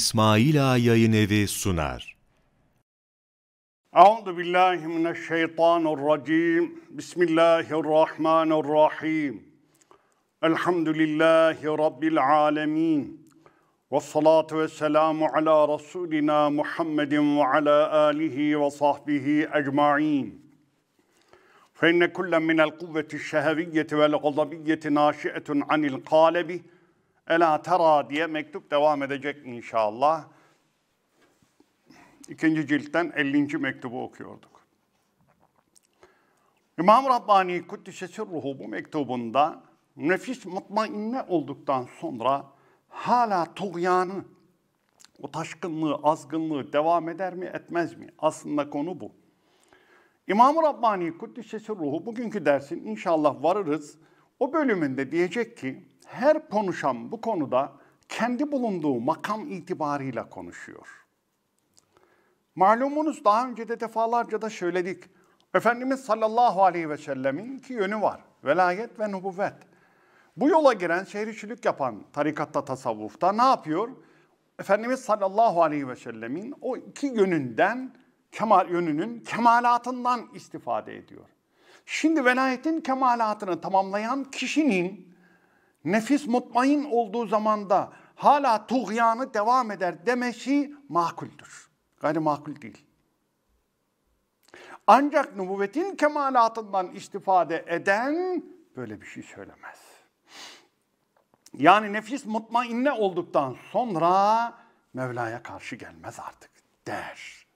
İsmail Ağa Yayın Evi sunar. Euzu billahi mineşşeytanirracim. Bismillahirrahmanirrahim. Elhamdülillahi rabbil alamin. Ve salatu ve selamu ala rasulina Muhammedin ve ala alihi ve sahbihi ecmaîn. فإن كل من القوة الشهوية والغضبية ناشئة عن القالب Ela tera diye mektup devam edecek inşallah. İkinci ciltten 50. mektubu okuyorduk. İmam Rabbani Kuddise ruhu bu mektubunda nefis mutmainne olduktan sonra hala tuğyanı, o taşkınlığı, azgınlığı devam eder mi, etmez mi? Aslında konu bu. İmam-ı Rabbani Kuddisesi Ruhu bugünkü dersin inşallah varırız. O bölümünde diyecek ki, her konuşan bu konuda kendi bulunduğu makam itibarıyla konuşuyor. Malumunuz daha önce de defalarca da söyledik. Efendimiz sallallahu aleyhi ve sellemin iki yönü var. Velayet ve nubuvvet. Bu yola giren şehircilik yapan tarikatta tasavvufta ne yapıyor? Efendimiz sallallahu aleyhi ve sellemin o iki yönünden, kemal yönünün kemalatından istifade ediyor. Şimdi velayetin kemalatını tamamlayan kişinin nefis mutmain olduğu zamanda hala tuğyanı devam eder demesi makuldür. Gayri makul değil. Ancak nübüvvetin kemalatından istifade eden böyle bir şey söylemez. Yani nefis mutmainne olduktan sonra Mevla'ya karşı gelmez artık der.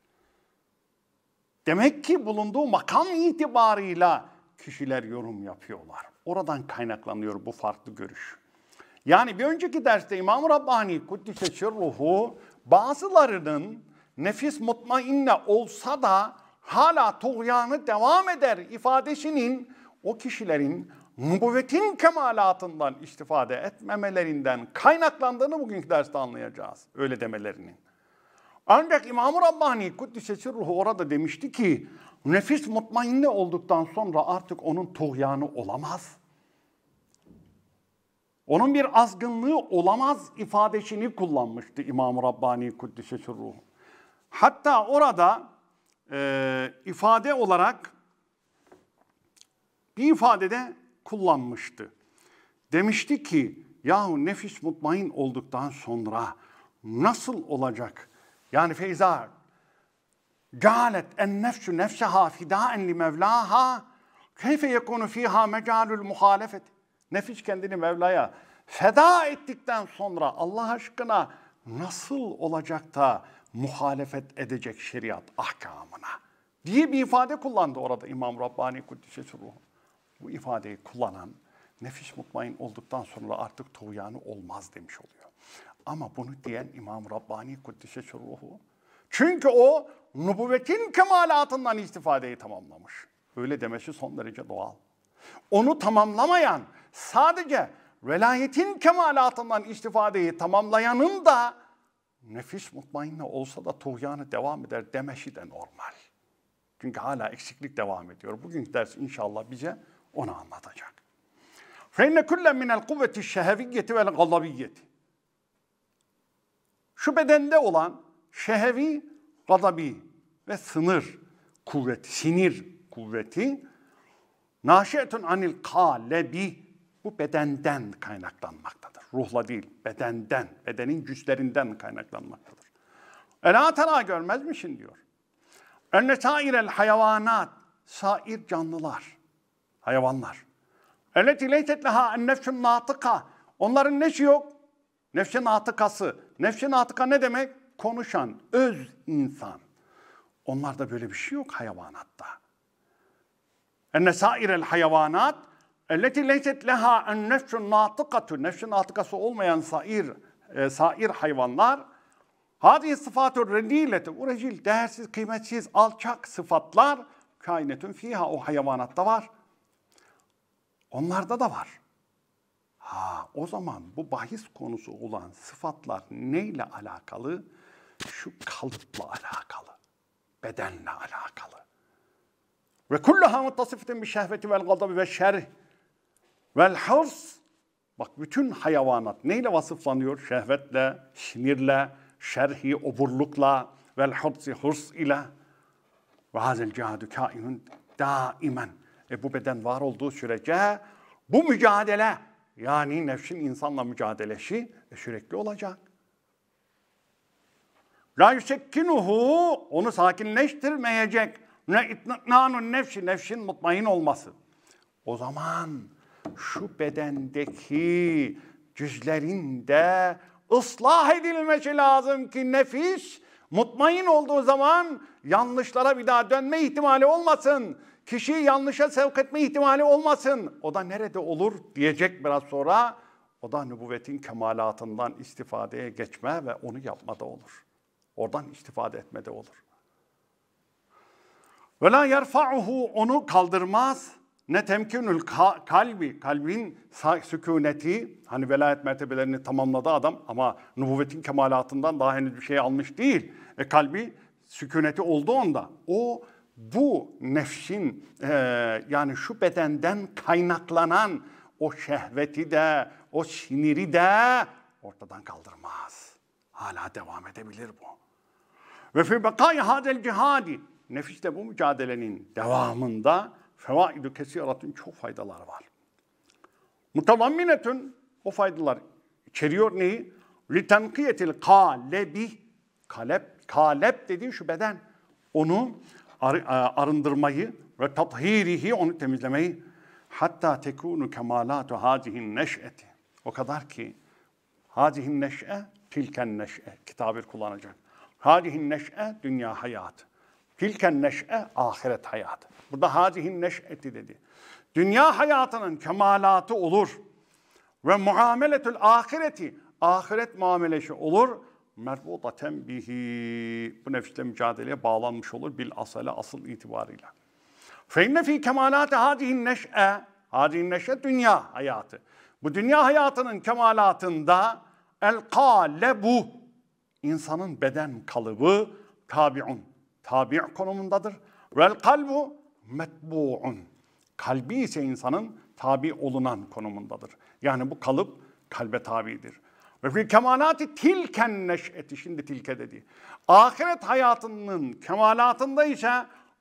Demek ki bulunduğu makam itibarıyla kişiler yorum yapıyorlar. Oradan kaynaklanıyor bu farklı görüş. Yani bir önceki derste İmam Rabbani Kuddise Şirruhu bazılarının nefis mutmainne olsa da hala tuğyanı devam eder ifadesinin o kişilerin nübüvvetin kemalatından istifade etmemelerinden kaynaklandığını bugünkü derste anlayacağız. Öyle demelerinin. Ancak İmam-ı Rabbani Kuddisesi ruhu orada demişti ki nefis mutmainne olduktan sonra artık onun tuğyanı olamaz. Onun bir azgınlığı olamaz ifadesini kullanmıştı İmam Rabbani Kuddise Sürruhu. Hatta orada e, ifade olarak bir ifadede kullanmıştı. Demişti ki yahu nefis mutmain olduktan sonra nasıl olacak? Yani feyza calet en nefsü nefseha fidaen li mevlaha keyfe yekunu fiha mecalul muhalefeti Nefis kendini Mevla'ya feda ettikten sonra Allah aşkına nasıl olacak da muhalefet edecek şeriat ahkamına diye bir ifade kullandı orada İmam Rabbani Kuddisesi Ruhu. Bu ifadeyi kullanan nefis mutmain olduktan sonra artık tuğyanı olmaz demiş oluyor. Ama bunu diyen İmam Rabbani Kuddisesi Ruhu çünkü o nübüvvetin kemalatından istifadeyi tamamlamış. Öyle demesi son derece doğal. Onu tamamlamayan sadece velayetin kemalatından istifadeyi tamamlayanın da nefis mutmainne olsa da tuğyanı devam eder demeşi de normal. Çünkü hala eksiklik devam ediyor. Bugün ders inşallah bize onu anlatacak. فَاِنَّ كُلَّ مِنَ الْقُوَّةِ الشَّهَوِيَّةِ وَالْغَضَبِيَّةِ Şu bedende olan şehevi, gadabi ve sınır kuvveti, sinir kuvveti naşiyetun anil kalebi bu bedenden kaynaklanmaktadır. Ruhla değil, bedenden, bedenin güçlerinden kaynaklanmaktadır. Ela tera görmez misin diyor. Enne sairel hayvanat, sair canlılar, hayvanlar. Elleti leytet leha en nefsün natıka. Onların nesi yok? Nefsin atıkası. Nefsin atıka ne demek? Konuşan, öz insan. Onlarda böyle bir şey yok hayvanatta. Enne sairel hayvanat اَلَّتِي لَيْسَتْ لَهَا اَنْ natıkatü Nefsin natıkası olmayan sair, e, sair hayvanlar Hadi sıfatı rezilete, bu rezil, değersiz, kıymetsiz, alçak sıfatlar kainetün fiha, o hayvanatta var. Onlarda da var. Ha, o zaman bu bahis konusu olan sıfatlar neyle alakalı? Şu kalıpla alakalı, bedenle alakalı. Ve kulluha muttasifetin bir şehveti vel gadabi ve şerh. Vel havs, bak bütün hayvanat neyle vasıflanıyor? Şehvetle, sinirle, şerhi, oburlukla, vel hırsi hırs ile ve hazel cihadu kainun daimen. E bu beden var olduğu sürece bu mücadele yani nefsin insanla mücadelesi e, sürekli olacak. La yusekkinuhu onu sakinleştirmeyecek. Ne itnanun nefsi nefsin mutmain olması. O zaman şu bedendeki cüzlerinde ıslah edilmesi lazım ki nefis mutmain olduğu zaman yanlışlara bir daha dönme ihtimali olmasın. Kişiyi yanlışa sevk etme ihtimali olmasın. O da nerede olur diyecek biraz sonra. O da nübüvvetin kemalatından istifadeye geçme ve onu yapmada olur. Oradan istifade etmede olur. Ve la onu kaldırmaz ne temkinül kalbi, kalbin sükuneti, hani velayet mertebelerini tamamladı adam ama nübüvvetin kemalatından daha henüz bir şey almış değil. E kalbi sükuneti oldu onda. O bu nefsin e, yani şu bedenden kaynaklanan o şehveti de, o siniri de ortadan kaldırmaz. Hala devam edebilir bu. Ve fi bekai hadel cihadi. de bu mücadelenin devamında fevaidü kesiratün çok faydalar var. Mutelamminetün o faydalar içeriyor neyi? Litenkiyetil kalebi kalep kalep dediğin şu beden onu e, arındırmayı ve tathirihi onu temizlemeyi hatta tekunu kemalatu hazihin neş'eti o kadar ki hazihin neş'e tilken neş'e kitabir kullanacak. Hazihin neş'e dünya hayatı. Tilken neş'e ahiret hayatı. Burada hacihin neş'eti dedi. Dünya hayatının kemalatı olur. Ve muameletül ahireti, ahiret muamelesi olur. Merbudaten bihi. Bu nefisle mücadeleye bağlanmış olur bil asale asıl itibarıyla. Fe inne fi kemalati hadihin neş'e, hadihin neş'e dünya hayatı. Bu dünya hayatının kemalatında el bu insanın beden kalıbı tabiun, tabi' konumundadır. Vel kalbu metbu'un. Kalbi ise insanın tabi olunan konumundadır. Yani bu kalıp kalbe tabidir. Ve fil kemanati tilken neş'eti. Şimdi tilke dedi. Ahiret hayatının kemalatında ise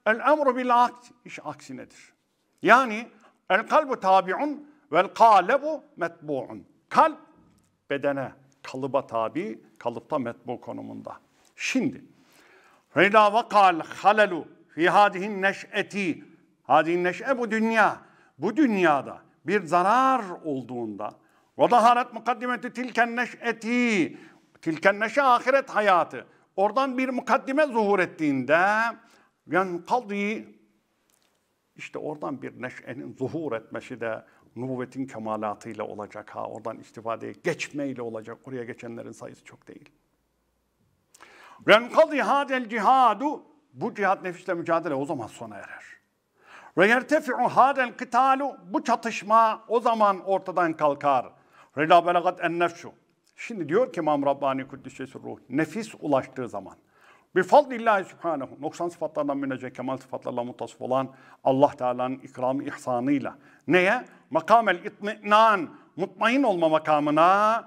el emru bil aks. iş aksinedir. Yani el kalbu tabi'un vel kalebu metbu'un. Kalp bedene, kalıba tabi, kalıpta metbu konumunda. Şimdi فإذا وقع الخلل fi hadihin neş'eti. Hadihin neş'e bu dünya. Bu dünyada bir zarar olduğunda ve daharet mukaddimeti tilken neş'eti. Tilken neş'e ahiret hayatı. Oradan bir mukaddime zuhur ettiğinde yani kaldı işte oradan bir neş'enin zuhur etmesi de nubvetin kemalatıyla olacak ha. Oradan istifadeye geçmeyle olacak. Oraya geçenlerin sayısı çok değil. Ren kadı hadel cihadu bu cihat nefisle mücadele o zaman sona erer. Ve yertefi'u hadel kitalu bu çatışma o zaman ortadan kalkar. Rela belagat en nefsu. Şimdi diyor ki İmam Rabbani Kuddisesi Ruh, nefis ulaştığı zaman. Bir fadlillahi subhanehu, noksan sıfatlardan münezzeh, kemal sıfatlarla mutasif olan Allah Teala'nın ikramı ihsanıyla. Neye? Makamel itminan, mutmain olma makamına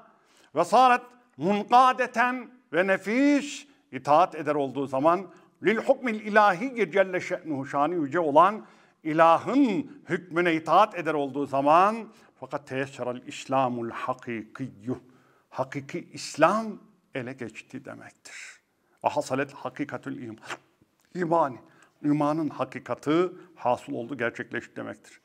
ve saret munkadeten ve nefis itaat eder olduğu zaman lil hukmil ilahi celle şe'nuhu şanı yüce olan ilahın hükmüne itaat eder olduğu zaman fakat teyeşşerel İslamul hakikiyyuh hakiki İslam ele geçti demektir. Ve hasalet hakikatül iman. İmani. İmanın hakikati hasıl oldu, gerçekleşti demektir.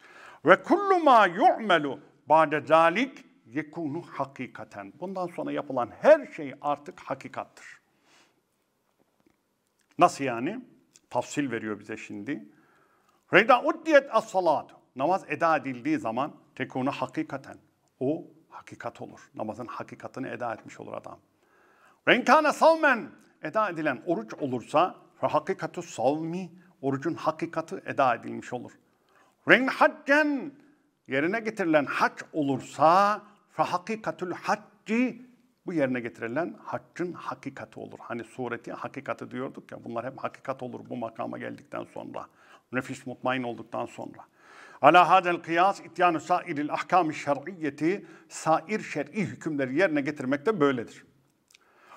Ve kullu ma yu'melu ba'de zalik yekunu hakikaten. Bundan sonra yapılan her şey artık hakikattır. Nasıl yani? Tafsil veriyor bize şimdi. Reyda uddiyet as salat. Namaz eda edildiği zaman tekunu hakikaten. O hakikat olur. Namazın hakikatini eda etmiş olur adam. Renkane savmen eda edilen oruç olursa fe hakikatu savmi orucun hakikati eda edilmiş olur. Ren haccen yerine getirilen hac olursa fe hakikatul hacci bu yerine getirilen hakkın hakikati olur. Hani sureti hakikati diyorduk ya bunlar hep hakikat olur bu makama geldikten sonra. Nefis mutmain olduktan sonra. Ala hadel kıyas ityanu sairil ahkam şer'iyyeti sair şer'i hükümleri yerine getirmek de böyledir.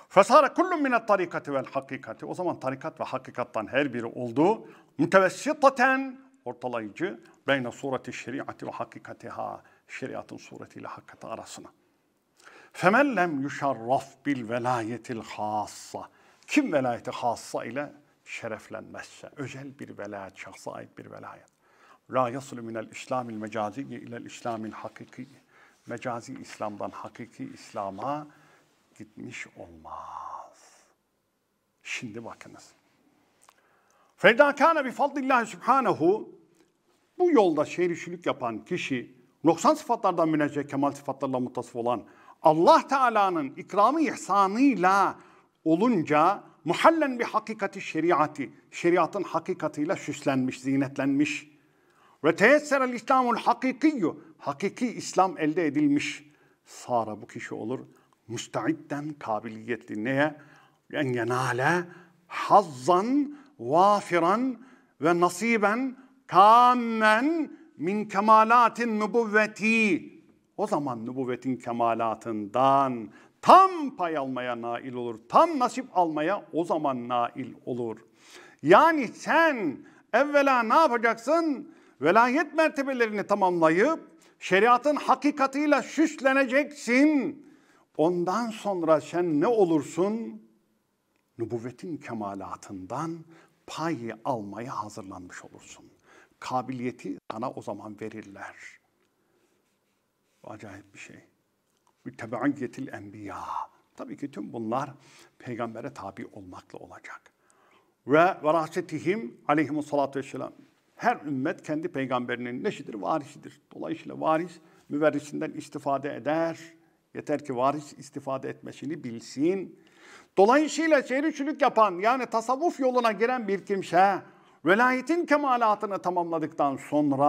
Fesara kullun minat tarikati vel hakikati. O zaman tarikat ve hakikattan her biri oldu. Mütevessitaten ortalayıcı beyne sureti şeriatı ve hakikatiha. Şeriatın suretiyle hakikati arasına. Femen lem yuşarraf bil velayetil hassa. Kim velayeti hassa ile şereflenmezse, özel bir velayet, şahsa ait bir velayet. La yasulu minel İslamil mecazi ilel İslamil hakiki. Mecazi İslam'dan hakiki İslam'a gitmiş olmaz. Şimdi bakınız. Feda kâne bi fadlillahi subhanehu bu yolda şerifçilik yapan kişi noksan sıfatlardan münezzeh kemal sıfatlarla muttasıf olan Allah Teala'nın ikramı ihsanıyla olunca muhallen bir hakikati şeriatı, şeriatın hakikatıyla süslenmiş, zinetlenmiş. Ve teyesserel İslamul hakikiyyu, hakiki İslam elde edilmiş. Sara bu kişi olur, müstaidden kabiliyetli. Neye? En yenale hazzan, vafiran ve nasiben, tammen min kemalatin nubuvveti o zaman nübüvvetin kemalatından tam pay almaya nail olur. Tam nasip almaya o zaman nail olur. Yani sen evvela ne yapacaksın? Velayet mertebelerini tamamlayıp şeriatın hakikatiyle süsleneceksin. Ondan sonra sen ne olursun? Nübüvvetin kemalatından pay almaya hazırlanmış olursun. Kabiliyeti sana o zaman verirler acayip bir şey. Mütebaiyetil enbiya. Tabii ki tüm bunlar peygambere tabi olmakla olacak. Ve verasetihim aleyhimussalatu vesselam. Her ümmet kendi peygamberinin neşidir, varisidir. Dolayısıyla varis müverrisinden istifade eder. Yeter ki varis istifade etmesini bilsin. Dolayısıyla şerifçilik yapan yani tasavvuf yoluna giren bir kimse velayetin kemalatını tamamladıktan sonra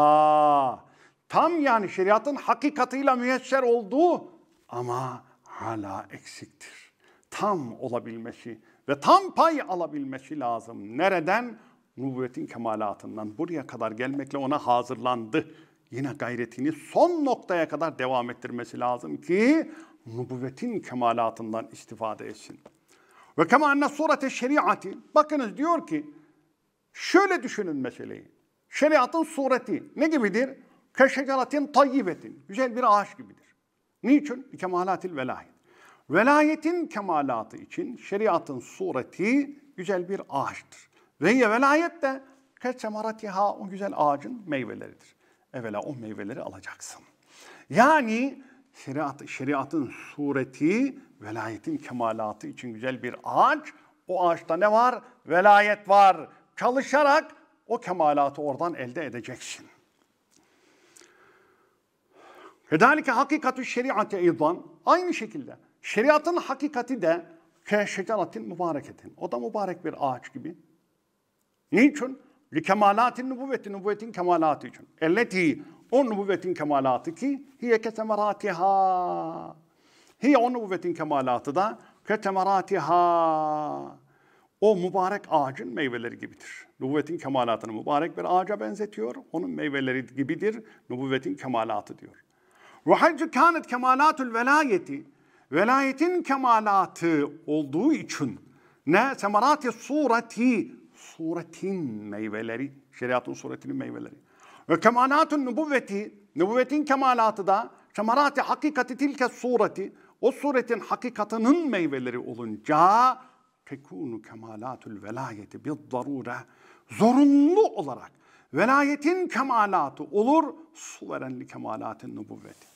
Tam yani şeriatın hakikatıyla müyesser olduğu ama hala eksiktir. Tam olabilmesi ve tam pay alabilmesi lazım. Nereden? Nubüvvetin kemalatından buraya kadar gelmekle ona hazırlandı. Yine gayretini son noktaya kadar devam ettirmesi lazım ki nubüvvetin kemalatından istifade etsin. Ve kema enne surete şeriati. Bakınız diyor ki şöyle düşünün meseleyi. Şeriatın sureti ne gibidir? Keşşeceratin tayyibetin. Güzel bir ağaç gibidir. Niçin? Kemalatil velayet. Velayetin kemalatı için şeriatın sureti güzel bir ağaçtır. Ve velayet de keçemaratiha o güzel ağacın meyveleridir. Evvela o meyveleri alacaksın. Yani şeriat, şeriatın sureti velayetin kemalatı için güzel bir ağaç. O ağaçta ne var? Velayet var. Çalışarak o kemalatı oradan elde edeceksin. Kedalike hakikatü şeriatı eydan. Aynı şekilde şeriatın hakikati de keşeceratin mübareketin. O da mübarek bir ağaç gibi. Niçin? Li kemalatin nübüvveti, nübüvvetin kemalatı için. Elleti, o nübüvvetin kemalatı ki hiye ketemeratiha. Hiye o nübüvvetin kemalatı da ketemeratiha. O mübarek ağacın meyveleri gibidir. Nübüvvetin kemalatını mübarek bir ağaca benzetiyor. Onun meyveleri gibidir. Nübüvvetin kemalatı diyor. Ve haccı kânet kemalatul velayeti. Velayetin kemalatı olduğu için ne? Semerati sureti. Suretin meyveleri. Şeriatın suretinin meyveleri. Ve kemalatun nübüvveti. Nübüvvetin kemalatı da semerati hakikati tilke sureti. O suretin hakikatının meyveleri olunca tekunu kemalatül velayeti bir zorunlu olarak Velayetin kemalatı olur, suverenli kemalatin nübüvveti.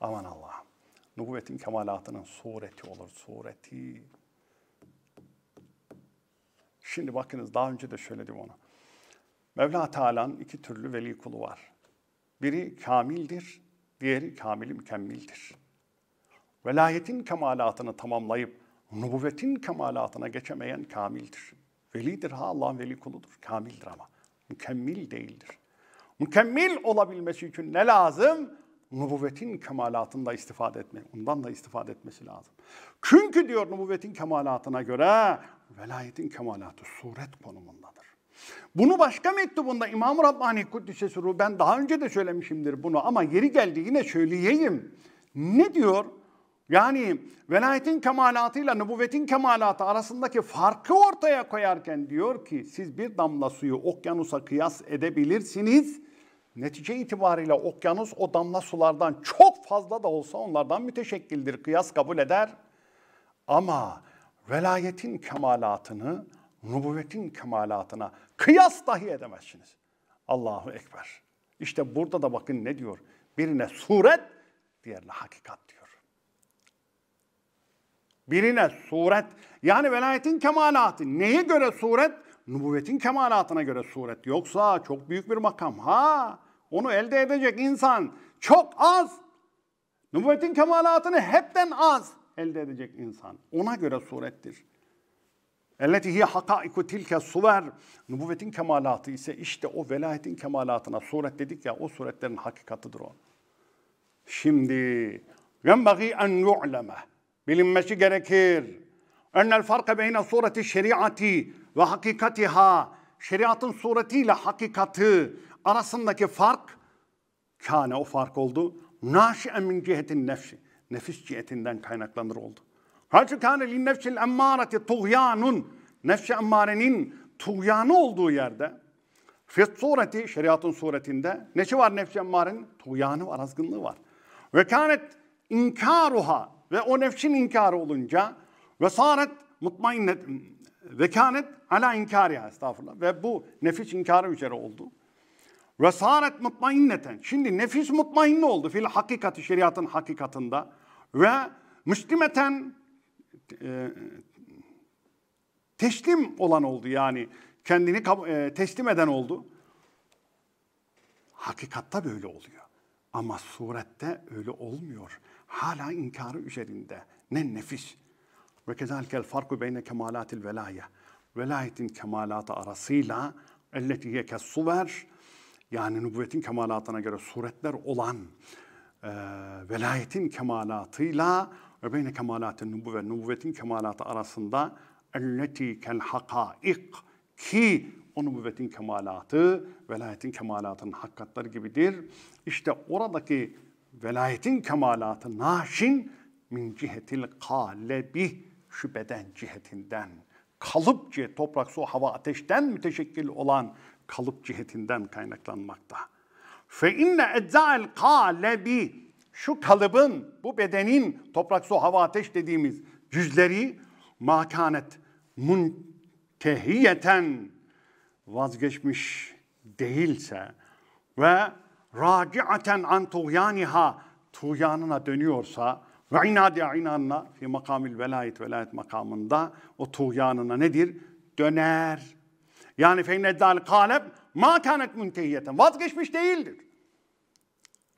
Aman Allah'ım. Nübüvvetin kemalatının sureti olur, sureti. Şimdi bakınız daha önce de söyledim ona. Mevla Teala'nın iki türlü veli kulu var. Biri kamildir, diğeri kamil mükemmildir. Velayetin kemalatını tamamlayıp nübüvvetin kemalatına geçemeyen kamildir. Velidir ha Allah'ın veli kuludur, kamildir ama. Mükemmel değildir. Mükemmel olabilmesi için ne lazım? Nubuvvetin kemalatında istifade etme, ondan da istifade etmesi lazım. Çünkü diyor nubuvvetin kemalatına göre velayetin kemalatı suret konumundadır. Bunu başka mektubunda İmam-ı Rabbani Kuddisesi ben daha önce de söylemişimdir bunu ama yeri geldi yine söyleyeyim. Ne diyor? Yani velayetin kemalatıyla nübüvvetin kemalatı arasındaki farkı ortaya koyarken diyor ki siz bir damla suyu okyanusa kıyas edebilirsiniz. Netice itibariyle okyanus o damla sulardan çok fazla da olsa onlardan müteşekkildir. Kıyas kabul eder. Ama velayetin kemalatını nübüvvetin kemalatına kıyas dahi edemezsiniz. Allahu Ekber. İşte burada da bakın ne diyor. Birine suret, diğerine hakikat diyor. Birine suret yani velayetin kemalatı. Neye göre suret? Nubuvvetin kemalatına göre suret. Yoksa çok büyük bir makam. Ha onu elde edecek insan çok az. Nubuvvetin kemalatını hepten az elde edecek insan. Ona göre surettir. Elleti hiye hakaiku tilke suver. Nubuvvetin kemalatı ise işte o velayetin kemalatına suret dedik ya o suretlerin hakikatıdır o. Şimdi yenbagi en yu'leme bilinmesi gerekir. Ennel farkı, beyne sureti şeriati ve hakikatiha şeriatın suretiyle hakikati arasındaki fark kâne o fark oldu. Naşi'e emin cihetin nefsi. Nefis cihetinden kaynaklanır oldu. Halçı kâne lin nefsil emmâreti tuğyanun. Nefsi emmarenin tuğyanı olduğu yerde Fit sureti, şeriatın suretinde neçi var nefsi emmarenin? Tuğyanı var, azgınlığı var. Ve kânet inkaruha, ve o nefsin inkarı olunca ve saret mutmainnet vekanet ala inkariha estağfurullah ve bu nefis inkarı üzere oldu. Ve saret mutmainneten. Şimdi nefis mutmainne oldu fil hakikati şeriatın hakikatında ve müslimeten e, teslim olan oldu yani kendini e, teslim eden oldu. Hakikatta böyle oluyor. Ama surette öyle olmuyor. Hala inkarı üzerinde. Ne nefis. Ve kezalikel farku beyne kemalatil velaye. Velayetin kemalatı arasıyla elletiye kes suver, yani nübüvvetin kemalatına göre suretler olan e, velayetin kemalatıyla ve beyne kemalatın nübüvvet, nübüvvetin kemalatı arasında elleti kel hakaik ki o nübüvvetin kemalatı velayetin kemalatının hakikatları gibidir. İşte oradaki velayetin kemalatı naşin min cihetil kalebi şüpheden cihetinden. Kalıp cihet, toprak, su, hava, ateşten müteşekkil olan kalıp cihetinden kaynaklanmakta. Fe inne edza'el kalebi şu kalıbın, bu bedenin toprak, su, hava, ateş dediğimiz cüzleri makanet muntehiyeten vazgeçmiş değilse ve raciaten an tuğyaniha tuğyanına dönüyorsa ve inadi inanna fi makamil velayet velayet makamında o tuğyanına nedir? Döner. Yani feyneddal kalep ma kanet münteyyeten, vazgeçmiş değildir.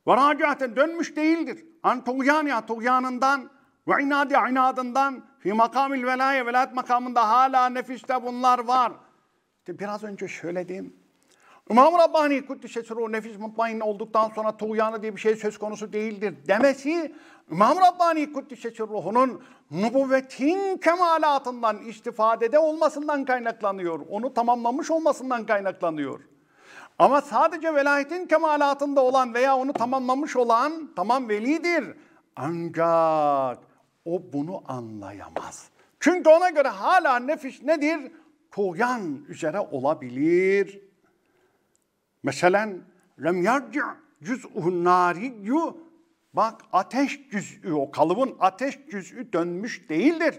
Ve raciaten dönmüş değildir. An tuğyaniha tuğyanından ve inadi inadından fi makamil velayet velayet makamında hala nefiste bunlar var. İşte biraz önce söyledim. İmam-ı Rabbani Kuddisesuru nefis mutmain olduktan sonra tuğyanı diye bir şey söz konusu değildir demesi İmam-ı Rabbani Kuddisesuru nubuvvetin kemalatından istifadede olmasından kaynaklanıyor. Onu tamamlamış olmasından kaynaklanıyor. Ama sadece velayetin kemalatında olan veya onu tamamlamış olan tamam velidir. Ancak o bunu anlayamaz. Çünkü ona göre hala nefis nedir? Tuğyan üzere olabilir. Mesela lem yarci cüz'u nariyyu bak ateş cüz'ü o kalıbın ateş cüz'ü dönmüş değildir.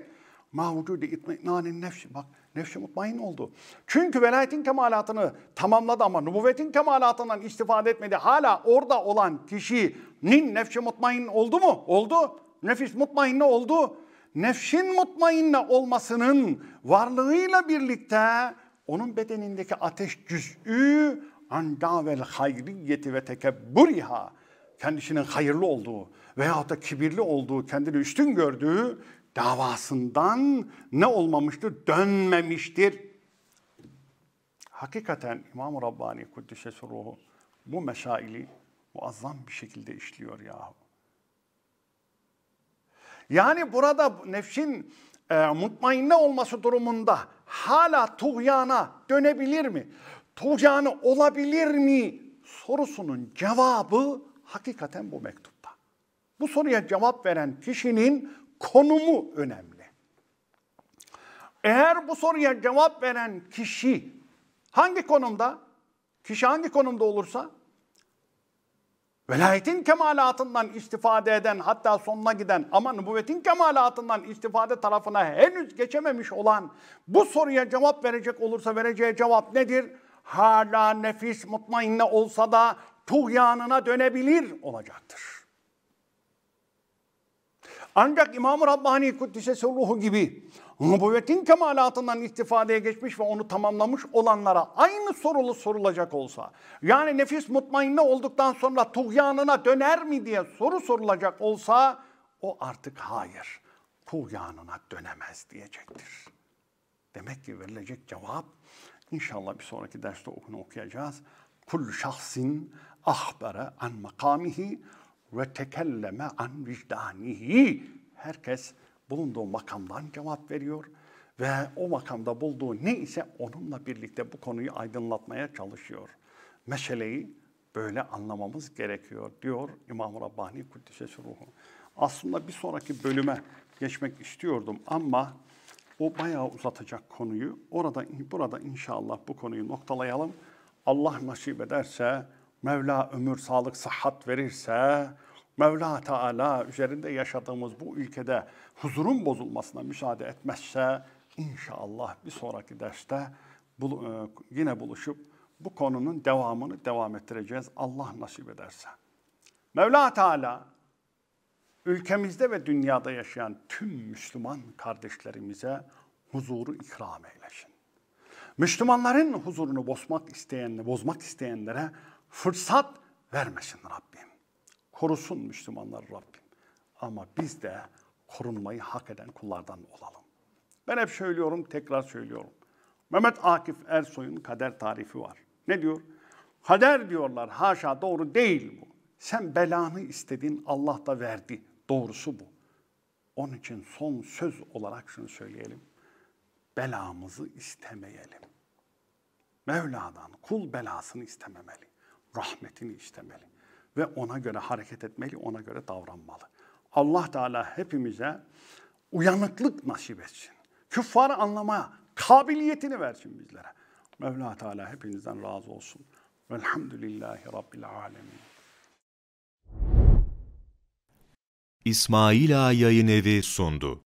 Mavucudu itminanin nefsi bak nefsi mutmain oldu. Çünkü velayetin kemalatını tamamladı ama nübüvvetin kemalatından istifade etmedi. Hala orada olan kişinin nefsi mutmain oldu mu? Oldu. Nefis mutmain ne oldu. Nefsin mutmainne olmasının varlığıyla birlikte onun bedenindeki ateş cüz'ü an davel hayriyeti ve tekebburiha kendisinin hayırlı olduğu veyahut da kibirli olduğu, kendini üstün gördüğü davasından ne olmamıştır? Dönmemiştir. Hakikaten İmam-ı Rabbani Kuddisesi Ruhu bu meşaili muazzam bir şekilde işliyor yahu. Yani burada nefsin e, mutmainne olması durumunda hala tuğyana dönebilir mi? Tuğcan'ı olabilir mi sorusunun cevabı hakikaten bu mektupta. Bu soruya cevap veren kişinin konumu önemli. Eğer bu soruya cevap veren kişi hangi konumda, kişi hangi konumda olursa Velayetin kemalatından istifade eden hatta sonuna giden ama nübüvvetin kemalatından istifade tarafına henüz geçememiş olan bu soruya cevap verecek olursa vereceği cevap nedir? hala nefis mutmainne olsa da tuğyanına dönebilir olacaktır. Ancak İmam-ı Rabbani Kuddise Suluhu gibi nübüvvetin kemalatından istifadeye geçmiş ve onu tamamlamış olanlara aynı sorulu sorulacak olsa, yani nefis mutmainne olduktan sonra tuğyanına döner mi diye soru sorulacak olsa, o artık hayır, tuğyanına dönemez diyecektir. Demek ki verilecek cevap İnşallah bir sonraki derste okunu okuyacağız. Kul şahsin ahbere an makamihi ve tekelleme an vicdanihi. Herkes bulunduğu makamdan cevap veriyor ve o makamda bulduğu ne ise onunla birlikte bu konuyu aydınlatmaya çalışıyor. Meseleyi böyle anlamamız gerekiyor diyor İmam Rabbani Kuddisesi Ruhu. Aslında bir sonraki bölüme geçmek istiyordum ama o bayağı uzatacak konuyu. Orada burada inşallah bu konuyu noktalayalım. Allah nasip ederse, Mevla ömür, sağlık, sıhhat verirse, Mevla Teala üzerinde yaşadığımız bu ülkede huzurun bozulmasına müsaade etmezse inşallah bir sonraki derste e, yine buluşup bu konunun devamını devam ettireceğiz Allah nasip ederse. Mevla Teala ülkemizde ve dünyada yaşayan tüm Müslüman kardeşlerimize huzuru ikram eylesin. Müslümanların huzurunu bozmak isteyenle bozmak isteyenlere fırsat vermesin Rabbim. Korusun Müslümanları Rabbim. Ama biz de korunmayı hak eden kullardan olalım. Ben hep söylüyorum, tekrar söylüyorum. Mehmet Akif Ersoy'un kader tarifi var. Ne diyor? Kader diyorlar, haşa doğru değil bu. Sen belanı istedin, Allah da verdi. Doğrusu bu. Onun için son söz olarak şunu söyleyelim. Belamızı istemeyelim. Mevla'dan kul belasını istememeli. Rahmetini istemeli. Ve ona göre hareket etmeli, ona göre davranmalı. Allah Teala hepimize uyanıklık nasip etsin. Küffarı anlamaya kabiliyetini versin bizlere. Mevla Teala hepinizden razı olsun. Velhamdülillahi Rabbil Alemin. İsmail Ağa Yayın Evi sundu.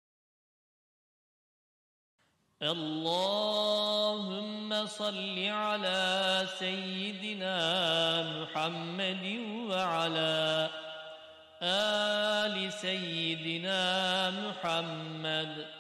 Allahümme salli ala seyyidina Muhammedin ve ala ali seyyidina Muhammed.